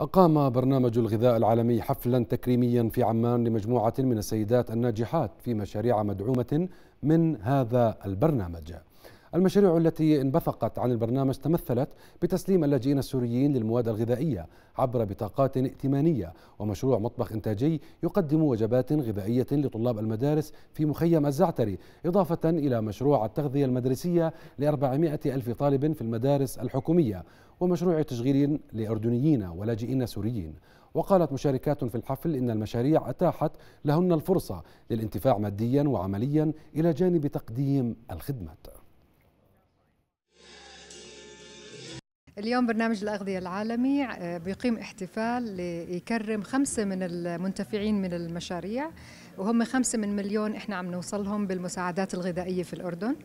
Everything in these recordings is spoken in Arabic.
أقام برنامج الغذاء العالمي حفلا تكريميا في عمان لمجموعة من السيدات الناجحات في مشاريع مدعومة من هذا البرنامج المشاريع التي انبثقت عن البرنامج تمثلت بتسليم اللاجئين السوريين للمواد الغذائية عبر بطاقات ائتمانية ومشروع مطبخ إنتاجي يقدم وجبات غذائية لطلاب المدارس في مخيم الزعتري إضافة إلى مشروع التغذية المدرسية ل ألف طالب في المدارس الحكومية ومشروع تشغيل لأردنيين ولاجئين سوريين وقالت مشاركات في الحفل إن المشاريع أتاحت لهن الفرصة للانتفاع ماديا وعمليا إلى جانب تقديم الخدمات اليوم برنامج الأغذية العالمي آه، بيقيم احتفال ليكرم خمسة من المنتفعين من المشاريع وهم خمسة من مليون إحنا عم نوصلهم بالمساعدات الغذائية في الأردن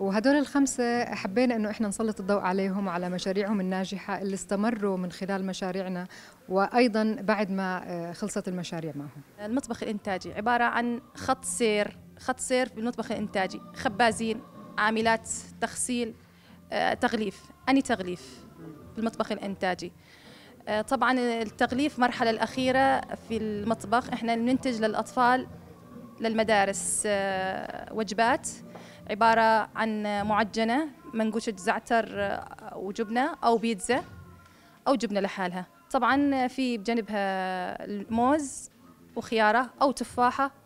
وهدول الخمسة حبينا أنه إحنا نسلط الضوء عليهم وعلى مشاريعهم الناجحة اللي استمروا من خلال مشاريعنا وأيضا بعد ما آه، خلصت المشاريع معهم المطبخ الإنتاجي عبارة عن خط سير خط سير بالمطبخ الإنتاجي خبازين عاملات تغسيل آه، تغليف أني تغليف في المطبخ الإنتاجي آه، طبعا التغليف مرحلة الأخيرة في المطبخ إحنا ننتج للأطفال للمدارس آه، وجبات عبارة عن معجنة منقوشة زعتر وجبنة أو بيتزا أو جبنة لحالها طبعا في بجانبها الموز وخيارة أو تفاحة